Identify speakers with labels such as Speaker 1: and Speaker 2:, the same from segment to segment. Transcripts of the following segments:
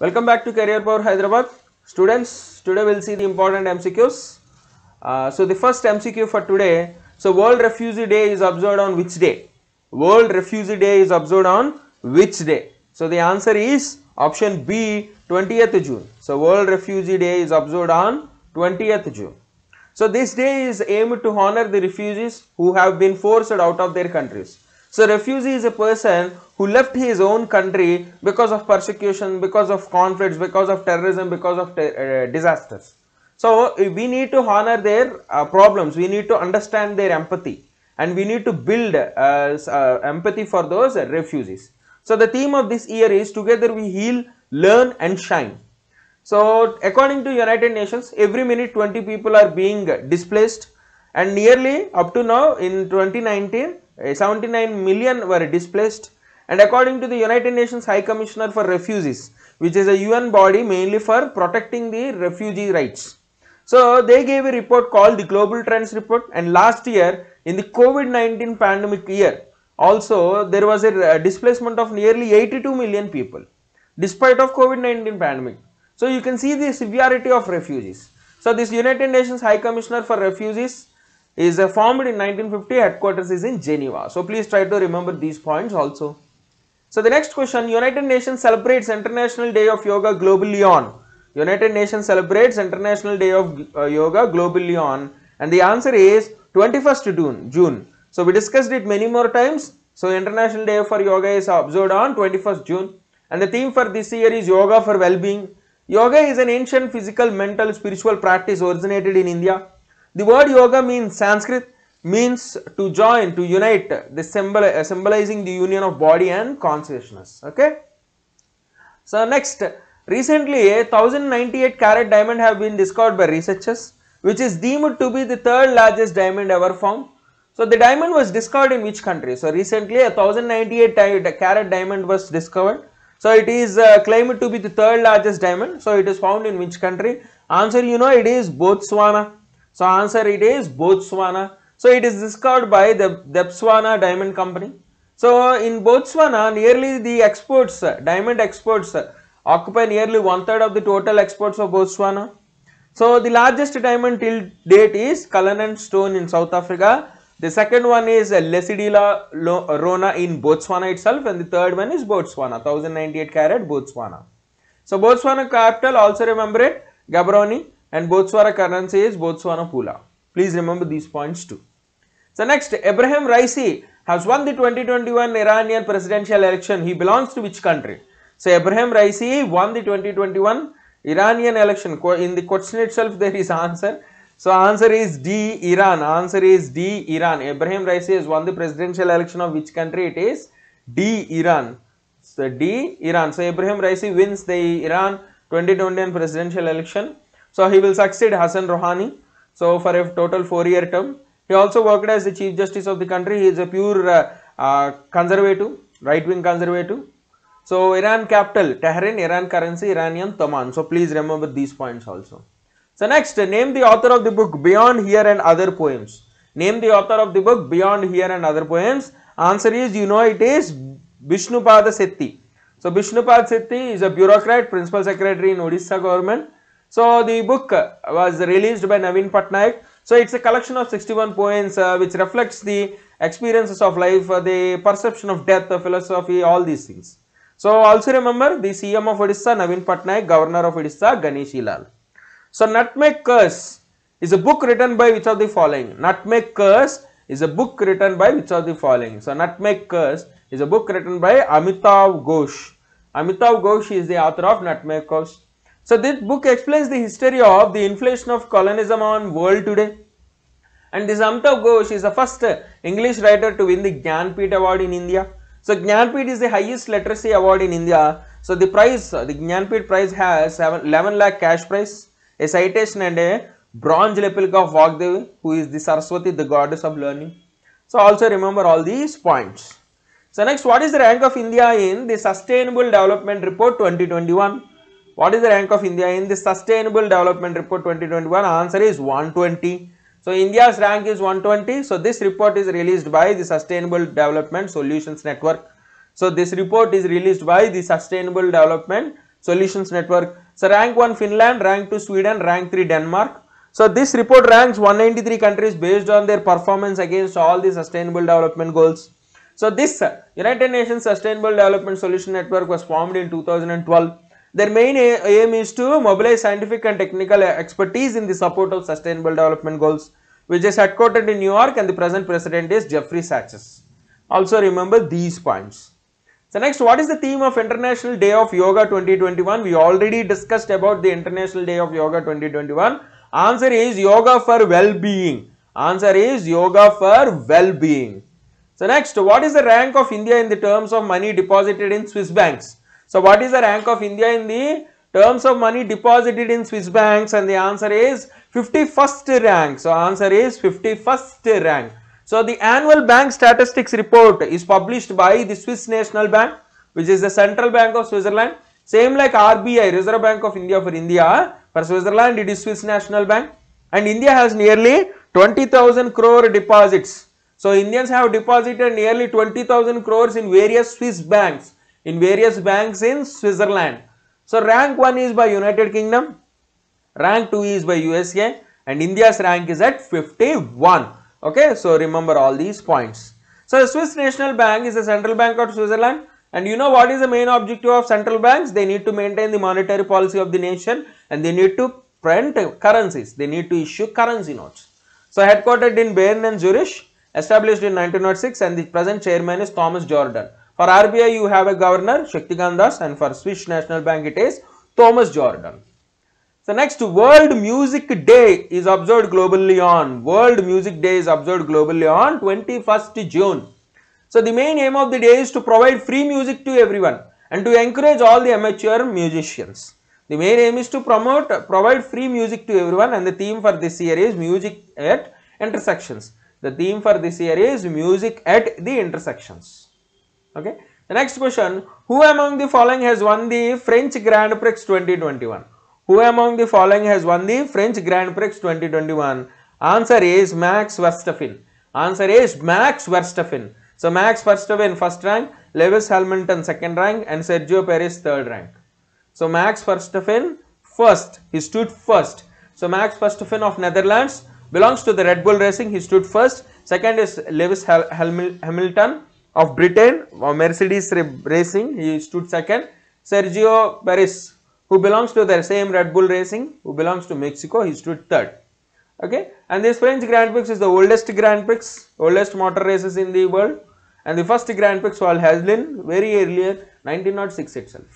Speaker 1: Welcome back to Career Power Hyderabad. Students, today we'll see the important MCQs. Uh, so the first MCQ for today, so World Refugee Day is observed on which day? World Refugee Day is observed on which day? So the answer is option B 20th June. So World Refugee Day is observed on 20th June. So this day is aimed to honor the refugees who have been forced out of their countries. So refugee is a person who left his own country because of persecution, because of conflicts, because of terrorism, because of ter uh, disasters. So we need to honor their uh, problems. We need to understand their empathy and we need to build uh, uh empathy for those refugees. So the theme of this year is together we heal, learn and shine. So according to United Nations, every minute 20 people are being displaced and nearly up to now in 2019 Eh, 79 million were displaced and according to the United Nations High Commissioner for Refugees which is a UN body mainly for protecting the refugee rights. So they gave a report called the Global Trends Report and last year in the COVID-19 pandemic year also there was a uh, displacement of nearly 82 million people despite of COVID-19 pandemic. So you can see the severity of refugees. So this United Nations High Commissioner for Refugees is uh, formed in 1950 headquarters is in Geneva. So please try to remember these points also. So the next question United Nations celebrates International Day of Yoga globally on. United Nations celebrates International Day of uh, Yoga globally on and the answer is 21st June. June. So we discussed it many more times. So International Day for Yoga is observed on 21st June and the theme for this year is Yoga for Well-being. Yoga is an ancient physical, mental, spiritual practice originated in India the word yoga means Sanskrit means to join, to unite, this symbol, uh, symbolizing the union of body and consciousness. Okay. So next, recently a 1098 carat diamond have been discovered by researchers, which is deemed to be the third largest diamond ever found. So the diamond was discovered in which country? So recently a 1098 carat diamond was discovered. So it is uh, claimed to be the third largest diamond. So it is found in which country? Answer you know it is Botswana. So answer it is Botswana. So it is discovered by the Botswana Diamond Company. So in Botswana, nearly the exports, diamond exports occupy nearly one third of the total exports of Botswana. So the largest diamond till date is Cullinan Stone in South Africa. The second one is Lecidila Rona in Botswana itself and the third one is Botswana, 1098 carat Botswana. So Botswana capital also remember it, Gaborone and Botswana currency is Botswana Pula. Please remember these points too. So next, Abraham Raisi has won the 2021 Iranian presidential election. He belongs to which country? So Abraham Raisi won the 2021 Iranian election. In the question itself, there is answer. So answer is D, Iran. Answer is D, Iran. Abraham Raisi has won the presidential election of which country? It is D, Iran. So D, Iran. So Abraham Raisi wins the Iran 2021 presidential election. So he will succeed Hassan Rouhani. So for a total four-year term. He also worked as the Chief Justice of the country. He is a pure uh, uh, conservative, right-wing conservative. So Iran capital, Tehran, Iran currency, Iranian Taman. So please remember these points also. So next, name the author of the book Beyond Here and Other Poems. Name the author of the book Beyond Here and Other Poems. Answer is, you know it is Vishnupada Sethi. So Vishnupad Sethi is a bureaucrat, principal secretary in Odisha government. So the book uh, was released by Navin Patnaik. So it's a collection of 61 poems uh, which reflects the experiences of life, uh, the perception of death, the philosophy, all these things. So also remember the CM of Odisha, Navin Patnaik, Governor of Odisha, Ganesh So Nutmeg Curse is a book written by which of the following? Nutmeg Curse is a book written by which of the following? So Nutmeg Curse is a book written by Amitav Ghosh. Amitav Ghosh is the author of Nutmeg Curse. So this book explains the history of the inflation of colonialism on world today. And this Amitav Ghosh is the first English writer to win the Gyanpit award in India. So Gyanpit is the highest literacy award in India. So the prize, the Gyanpit prize has 11 lakh cash prize, a citation and a bronze replica of Vagdevi who is the Saraswati, the goddess of learning. So also remember all these points. So next what is the rank of India in the Sustainable Development Report 2021? What is the rank of India in the Sustainable Development Report 2021? Answer is 120. So India's rank is 120. So this report is released by the Sustainable Development Solutions Network. So this report is released by the Sustainable Development Solutions Network. So rank 1 Finland, rank 2 Sweden, rank 3 Denmark. So this report ranks 193 countries based on their performance against all the sustainable development goals. So this United Nations Sustainable Development Solution Network was formed in 2012. Their main aim is to mobilize scientific and technical expertise in the support of sustainable development goals which is headquartered in New York and the present president is Jeffrey Sachs. Also remember these points. So next what is the theme of International Day of Yoga 2021? We already discussed about the International Day of Yoga 2021. Answer is yoga for well-being. Answer is yoga for well-being. So next what is the rank of India in the terms of money deposited in Swiss banks? So what is the rank of India in the terms of money deposited in Swiss banks and the answer is 51st rank. So answer is 51st rank. So the annual bank statistics report is published by the Swiss National Bank which is the central bank of Switzerland. Same like RBI Reserve Bank of India for India for Switzerland it is Swiss National Bank and India has nearly 20,000 crore deposits. So Indians have deposited nearly 20,000 crores in various Swiss banks in various banks in Switzerland. So rank 1 is by United Kingdom, rank 2 is by USA and India's rank is at 51. Okay, so remember all these points. So Swiss National Bank is the central bank of Switzerland and you know what is the main objective of central banks? They need to maintain the monetary policy of the nation and they need to print currencies. They need to issue currency notes. So headquartered in Bern and Zurich, established in 1906 and the present chairman is Thomas Jordan. For RBI, you have a governor, Shaktikant Das, and for Swiss National Bank, it is Thomas Jordan. So next, World Music Day is observed globally on. World Music Day is observed globally on 21st June. So the main aim of the day is to provide free music to everyone and to encourage all the amateur musicians. The main aim is to promote, provide free music to everyone and the theme for this year is music at intersections. The theme for this year is music at the intersections okay the next question who among the following has won the french grand prix 2021 who among the following has won the french grand prix 2021 answer is max verstappen answer is max verstappen so max verstappen first rank lewis hamilton second rank and sergio perez third rank so max verstappen first he stood first so max verstappen of netherlands belongs to the red bull racing he stood first second is lewis Hel Hel hamilton of Britain, uh, Mercedes Racing, he stood second. Sergio Perez, who belongs to the same Red Bull Racing, who belongs to Mexico, he stood third. Okay, and this French Grand Prix is the oldest Grand Prix, oldest motor races in the world, and the first Grand Prix was in very earlier 1906 itself.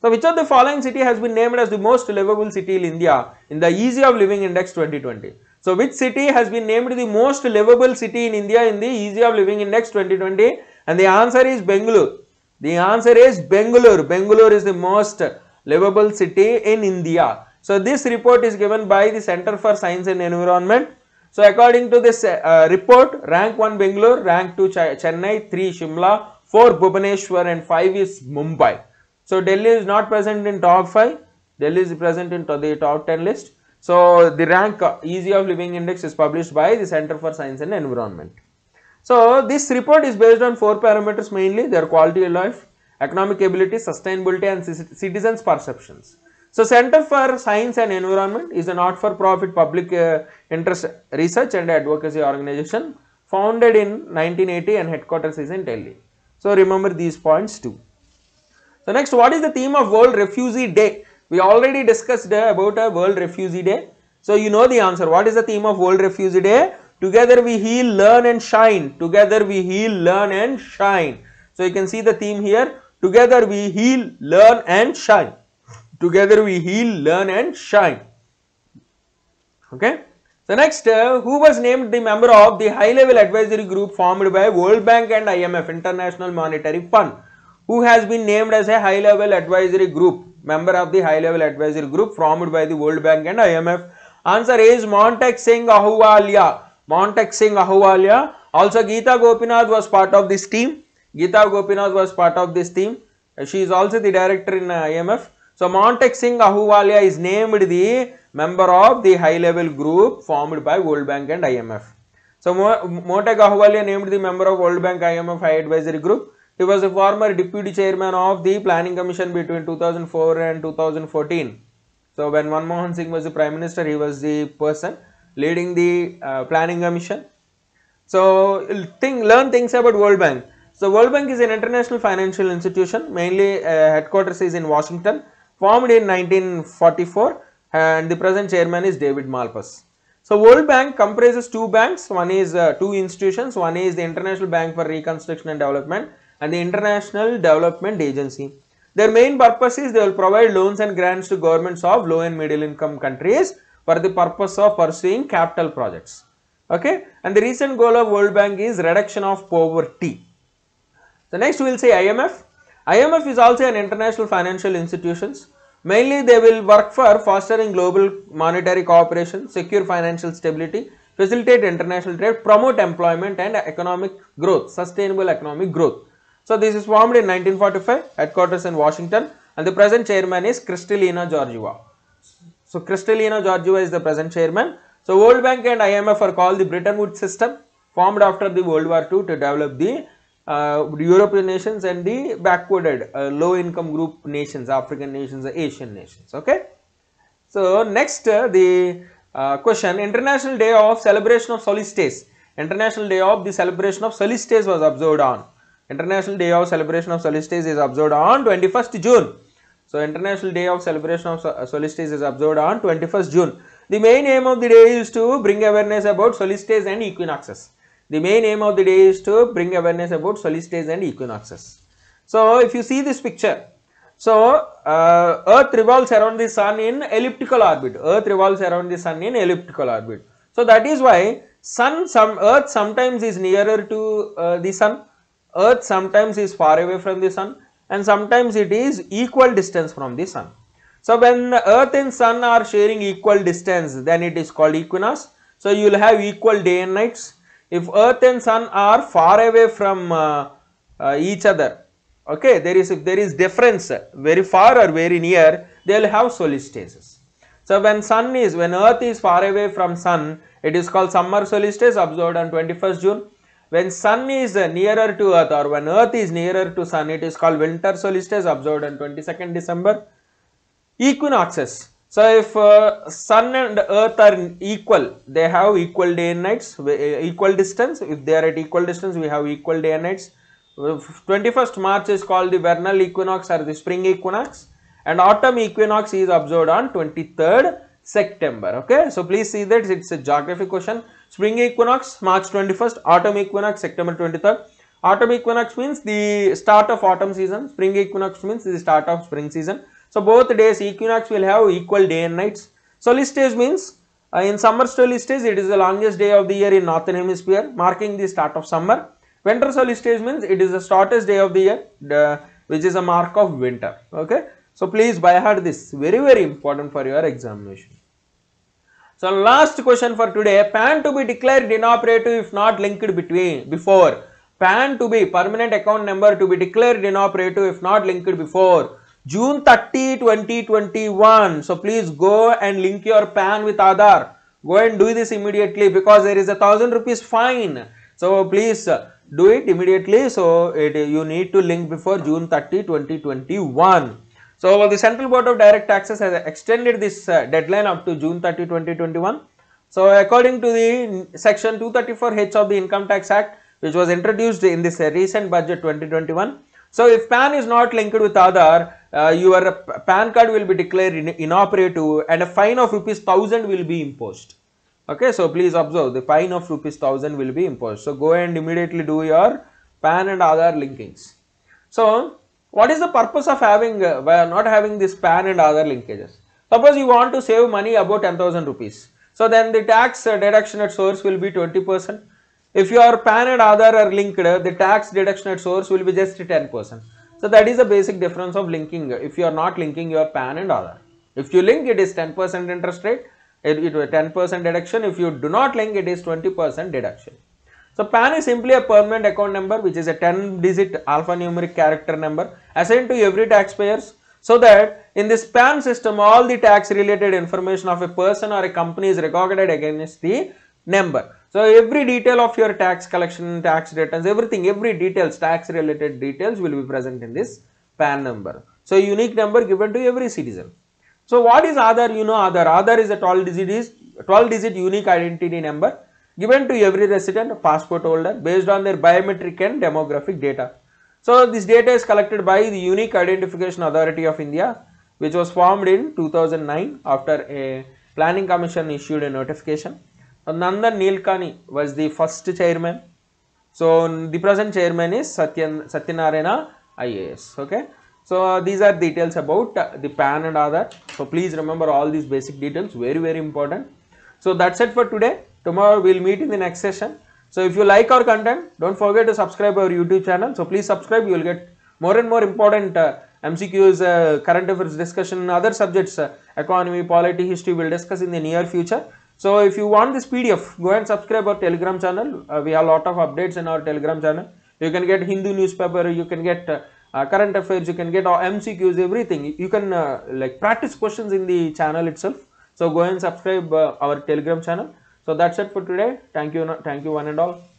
Speaker 1: So, which of the following city has been named as the most livable city in India in the Easy of Living Index 2020? So which city has been named the most livable city in India in the easy of living index 2020 and the answer is Bengaluru. The answer is Bengaluru. Bengaluru is the most livable city in India. So this report is given by the Center for Science and Environment. So according to this uh, report, rank 1 Bengaluru, rank 2 Ch Chennai, 3 Shimla, 4 Bhubaneswar and 5 is Mumbai. So Delhi is not present in top 5. Delhi is present in the top 10 list. So, the rank easy of living index is published by the Center for Science and Environment. So, this report is based on four parameters mainly their quality of life, economic ability, sustainability and citizens perceptions. So, Center for Science and Environment is a not-for-profit public uh, interest research and advocacy organization founded in 1980 and headquarters is in Delhi. So, remember these points too. So, next what is the theme of World Refugee Day we already discussed uh, about a World Refugee Day. So you know the answer. What is the theme of World Refugee Day? Together we heal, learn and shine. Together we heal, learn and shine. So you can see the theme here. Together we heal, learn and shine. Together we heal, learn and shine. Okay. So next, uh, who was named the member of the high-level advisory group formed by World Bank and IMF, International Monetary Fund, who has been named as a high-level advisory group member of the high level advisory group formed by the World Bank and IMF. Answer is Montek Singh Ahuwalia. Montek Singh Ahuwalia. Also Geeta Gopinath was part of this team. Geeta Gopinath was part of this team. She is also the director in uh, IMF. So Montek Singh Ahuwalia is named the member of the high level group formed by World Bank and IMF. So Montek Ahuwalia named the member of World Bank IMF High Advisory Group. He was a former deputy chairman of the Planning Commission between 2004 and 2014. So when Manmohan Singh was the prime minister, he was the person leading the uh, Planning Commission. So think, learn things about World Bank. So World Bank is an international financial institution, mainly uh, headquarters is in Washington, formed in 1944 and the present chairman is David Malpass. So World Bank comprises two banks, one is uh, two institutions, one is the International Bank for Reconstruction and Development and the International Development Agency. Their main purpose is they will provide loans and grants to governments of low and middle income countries for the purpose of pursuing capital projects. Okay, and the recent goal of World Bank is reduction of poverty. So next we will say IMF. IMF is also an international financial institutions. Mainly they will work for fostering global monetary cooperation, secure financial stability, facilitate international trade, promote employment and economic growth, sustainable economic growth. So this is formed in 1945, headquarters in Washington and the present chairman is Kristalina Georgieva. So Kristalina Georgieva is the present chairman. So World Bank and IMF are called the Bretton Woods system formed after the World War II to develop the uh, European nations and the backwarded uh, low income group nations, African nations, Asian nations. Okay. So next uh, the uh, question International Day of Celebration of Solstice. International Day of the Celebration of Solstice was observed on International Day of Celebration of Solstice is observed on 21st June. So, International Day of Celebration of Solstice is observed on 21st June. The main aim of the day is to bring awareness about solstices and equinoxes. The main aim of the day is to bring awareness about solstices and equinoxes. So, if you see this picture, so uh, Earth revolves around the sun in elliptical orbit. Earth revolves around the sun in elliptical orbit. So, that is why sun, some Earth sometimes is nearer to uh, the sun earth sometimes is far away from the sun and sometimes it is equal distance from the sun. So when earth and sun are sharing equal distance then it is called equinox. So you will have equal day and nights. If earth and sun are far away from uh, uh, each other okay there is if there is difference very far or very near they will have solstices. So when sun is when earth is far away from sun it is called summer solstice observed on 21st June when sun is nearer to earth or when earth is nearer to sun it is called winter solstice observed on 22nd December. Equinoxes. So if uh, sun and earth are equal they have equal day and nights uh, equal distance if they are at equal distance we have equal day and nights. 21st March is called the vernal equinox or the spring equinox and autumn equinox is observed on 23rd September okay. So please see that it's a geography question Spring equinox March 21st, autumn equinox September 23rd. Autumn equinox means the start of autumn season, spring equinox means the start of spring season. So both days equinox will have equal day and nights. Solstice means uh, in summer solstice it is the longest day of the year in northern hemisphere marking the start of summer. Winter solstice means it is the shortest day of the year the, which is a mark of winter. Okay. So please by heart this very very important for your examination. So last question for today, PAN to be declared inoperative if not linked between before. PAN to be permanent account number to be declared inoperative if not linked before. June 30, 2021. So please go and link your PAN with Aadhaar. Go and do this immediately because there is a thousand rupees fine. So please uh, do it immediately. So it, you need to link before June 30, 2021. So well, the Central Board of Direct Taxes has extended this uh, deadline up to June 30, 2021. So according to the section 234H of the Income Tax Act which was introduced in this uh, recent budget 2021. So if PAN is not linked with Aadhaar, uh, your uh, PAN card will be declared in inoperative and a fine of rupees 1000 will be imposed. Okay, so please observe the fine of rupees 1000 will be imposed. So go and immediately do your PAN and Aadhaar linkings. So what is the purpose of having uh, not having this PAN and other linkages? Suppose you want to save money about 10,000 rupees. So then the tax uh, deduction at source will be 20%. If your PAN and other are linked, uh, the tax deduction at source will be just 10%. So that is the basic difference of linking if you are not linking your PAN and other. If you link it is 10% interest rate, it, it 10% deduction. If you do not link it is 20% deduction. So PAN is simply a permanent account number which is a 10 digit alphanumeric character number assigned to every taxpayers so that in this PAN system all the tax related information of a person or a company is recorded against the number. So every detail of your tax collection, tax returns, everything, every details, tax related details will be present in this PAN number. So unique number given to every citizen. So what is Aadhaar? You know Aadhaar. Aadhaar is a 12 digit, 12 digit unique identity number given to every resident passport holder based on their biometric and demographic data. So this data is collected by the Unique Identification Authority of India which was formed in 2009 after a planning commission issued a notification. Nandan Nilkani was the first chairman. So the present chairman is Satyan, IAS. Okay. So uh, these are details about uh, the PAN and other. So please remember all these basic details very very important. So that's it for today. Tomorrow we will meet in the next session. So if you like our content, don't forget to subscribe our YouTube channel. So please subscribe. You will get more and more important uh, MCQs, uh, current affairs discussion, other subjects, uh, economy, polity, history. We'll discuss in the near future. So if you want this PDF, go and subscribe our Telegram channel. Uh, we have a lot of updates in our Telegram channel. You can get Hindu newspaper. You can get uh, uh, current affairs. You can get all MCQs, everything. You can like practice questions in the channel itself. So go and subscribe our Telegram channel so that's it for today thank you thank you one and all